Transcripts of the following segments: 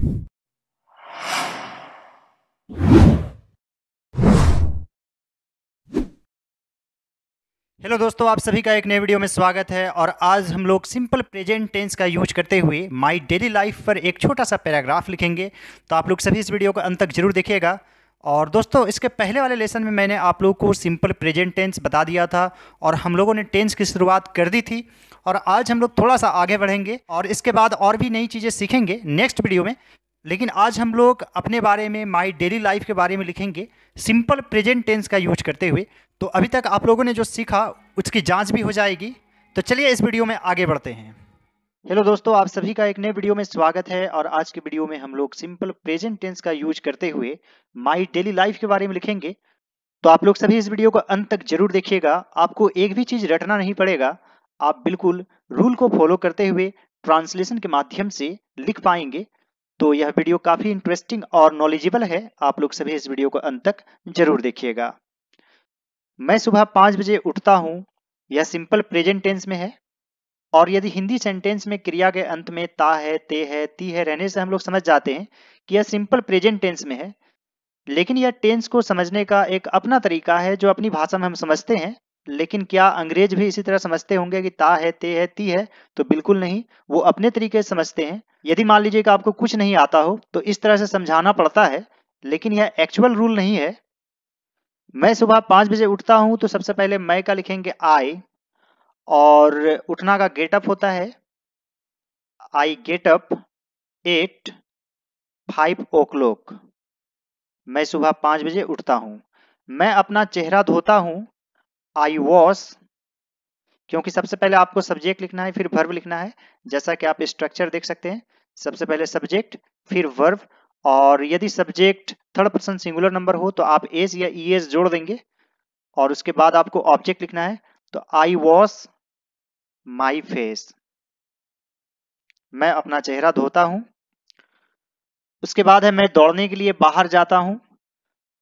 Hello दोस्तों आप सभी का एक नए वीडियो में स्वागत है और आज हम लोग सिंपल प्रेजेंट टेंस का यूज करते हुए माय डेली लाइफ पर एक छोटा सा पैराग्राफ लिखेंगे तो आप लोग सभी इस वीडियो को अंत तक जरूर देखिएगा और दोस्तों इसके पहले वाले लेसन में मैंने आप लोगों को सिंपल प्रेजेंट टेंस बता दिया था और हम लोगों ने टेंस की शुरुआत कर दी थी और आज हम लोग थोड़ा सा आगे बढ़ेंगे और इसके बाद और भी नई चीज़ें सीखेंगे नेक्स्ट वीडियो में लेकिन आज हम लोग अपने बारे में माई डेली लाइफ के बारे में लिखेंगे सिंपल प्रेजेंट टेंस का यूज करते हुए तो अभी तक आप लोगों ने जो सीखा उसकी जाँच भी हो जाएगी तो चलिए इस वीडियो में आगे बढ़ते हैं हेलो दोस्तों आप सभी का एक नए वीडियो में स्वागत है और आज के वीडियो में हम लोग सिंपल प्रेजेंट टेंस का यूज करते हुए माय डेली लाइफ के बारे में लिखेंगे तो आप लोग सभी इस वीडियो को अंत तक जरूर देखिएगा आपको एक भी चीज रटना नहीं पड़ेगा आप बिल्कुल रूल को फॉलो करते हुए ट्रांसलेशन के माध्यम से लिख पाएंगे तो यह वीडियो काफी इंटरेस्टिंग और नॉलेजेबल है आप लोग सभी इस वीडियो को अंत तक जरूर देखिएगा मैं सुबह पांच बजे उठता हूँ यह सिंपल प्रेजेंट टेंस में है और यदि हिंदी सेंटेंस में क्रिया के अंत में ता है ते है ती है रहने से हम लोग समझ जाते हैं कि यह सिंपल प्रेजेंट टेंस में है लेकिन यह टेंस को समझने का एक अपना तरीका है जो अपनी भाषा में हम समझते हैं लेकिन क्या अंग्रेज भी इसी तरह समझते होंगे कि ता है ते है ती है तो बिल्कुल नहीं वो अपने तरीके से समझते हैं यदि मान लीजिए कि आपको कुछ नहीं आता हो तो इस तरह से समझाना पड़ता है लेकिन यह एक्चुअल रूल नहीं है मैं सुबह पांच बजे उठता हूं तो सबसे पहले मैं का लिखेंगे आई और उठना का गेटअप होता है I get up at five o'clock मैं सुबह पाँच बजे उठता हूँ मैं अपना चेहरा धोता हूँ आई वॉश क्योंकि सबसे पहले आपको सब्जेक्ट लिखना है फिर वर्ब लिखना है जैसा कि आप स्ट्रक्चर देख सकते हैं सबसे पहले सब्जेक्ट फिर वर्ब और यदि subject third person singular number हो तो आप एस या ई एस जोड़ देंगे और उसके बाद आपको ऑब्जेक्ट लिखना है तो आई वॉश माई फेस मैं अपना चेहरा धोता हूं उसके बाद है मैं दौड़ने के लिए बाहर जाता हूं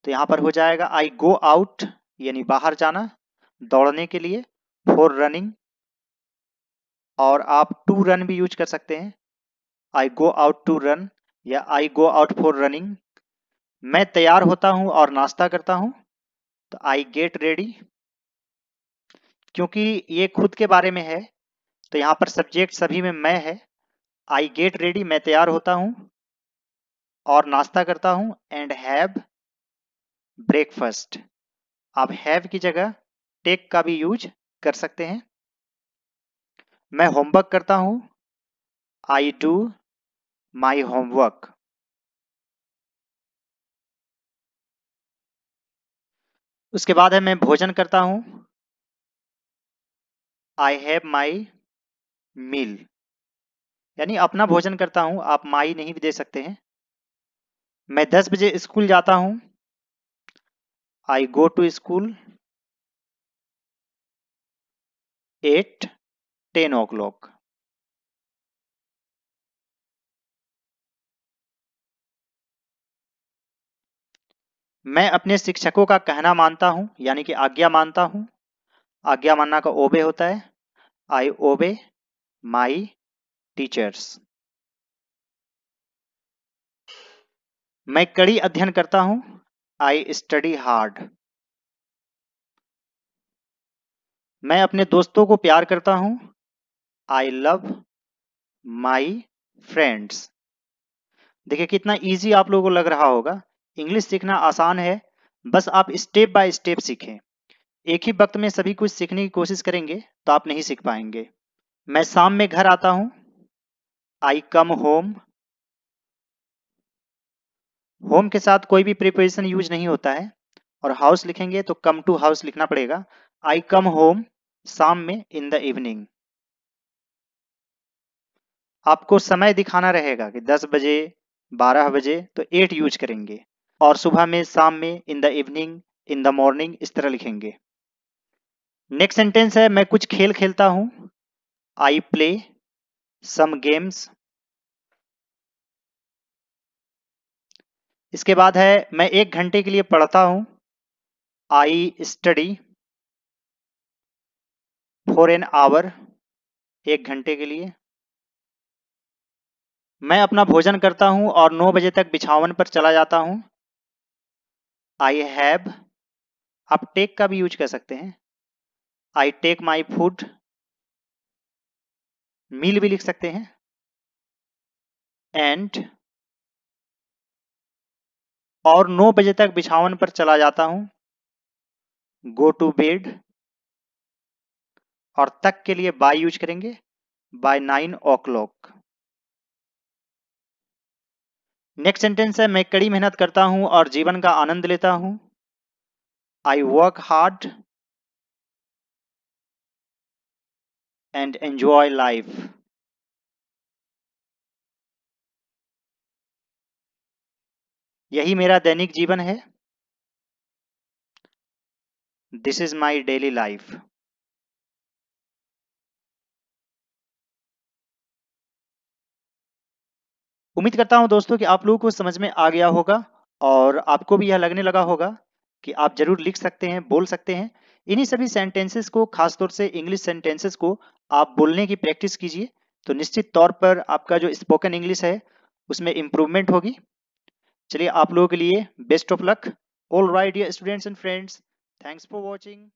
तो यहां पर हो जाएगा आई गो आउट यानी बाहर जाना दौड़ने के लिए फॉर रनिंग और आप टू रन भी यूज कर सकते हैं I go out to run या I go out for running मैं तैयार होता हूं और नाश्ता करता हूं तो आई गेट रेडी क्योंकि ये खुद के बारे में है तो यहाँ पर सब्जेक्ट सभी में मैं है आई गेट रेडी मैं तैयार होता हूँ और नाश्ता करता हूँ एंड हैव ब्रेकफास्ट आप हैव की जगह टेक का भी यूज कर सकते हैं मैं होमवर्क करता हूँ आई डू माई होमवर्क उसके बाद है मैं भोजन करता हूं आई हैव माई मील यानी अपना हम्म। भोजन करता हूं आप माई नहीं भी दे सकते हैं मैं दस बजे स्कूल जाता हूं I go to school at ten o'clock मैं अपने शिक्षकों का कहना मानता हूं यानी कि आज्ञा मानता हूं आज्ञा मानना का ओबे होता है आई ओबे my teachers. मैं कड़ी अध्ययन करता हूं आई स्टडी हार्ड मैं अपने दोस्तों को प्यार करता हूं आई लव माई फ्रेंड्स देखिए कितना इजी आप लोगों को लग रहा होगा इंग्लिश सीखना आसान है बस आप स्टेप बाय स्टेप सीखें एक ही वक्त में सभी कुछ सीखने की कोशिश करेंगे तो आप नहीं सीख पाएंगे मैं शाम में घर आता हूं आई कम होम होम के साथ कोई भी प्रिपरेशन यूज नहीं होता है और हाउस लिखेंगे तो कम टू हाउस लिखना पड़ेगा आई कम होम शाम में इन द इवनिंग आपको समय दिखाना रहेगा कि 10 बजे 12 बजे तो 8 यूज करेंगे और सुबह में शाम में in the evening in the morning इस तरह लिखेंगे नेक्स्ट सेंटेंस है मैं कुछ खेल खेलता हूं I play some games. इसके बाद है मैं एक घंटे के लिए पढ़ता हूं I study for an hour एक घंटे के लिए मैं अपना भोजन करता हूं और 9 बजे तक बिछावन पर चला जाता हूं आई हैव आप टेक का भी यूज कर सकते हैं आई टेक माई फूड मील भी लिख सकते हैं एंड और 9 बजे तक बिछावन पर चला जाता हूं गो टू बेड और तक के लिए बाय यूज करेंगे by nine o'clock next sentence है मैं कड़ी मेहनत करता हूं और जीवन का आनंद लेता हूं I work hard and enjoy life. यही मेरा दैनिक जीवन है this is my daily life उम्मीद करता हूं दोस्तों कि आप लोगों को समझ में आ गया होगा और आपको भी यह लगने लगा होगा कि आप जरूर लिख सकते हैं बोल सकते हैं इन्हीं सभी सेंटेंसेस को खासतौर से इंग्लिश सेंटेंसेस को आप बोलने की प्रैक्टिस कीजिए तो निश्चित तौर पर आपका जो स्पोकन इंग्लिश है उसमें इम्प्रूवमेंट होगी चलिए आप लोगों के लिए best of luck all right dear students and friends thanks for watching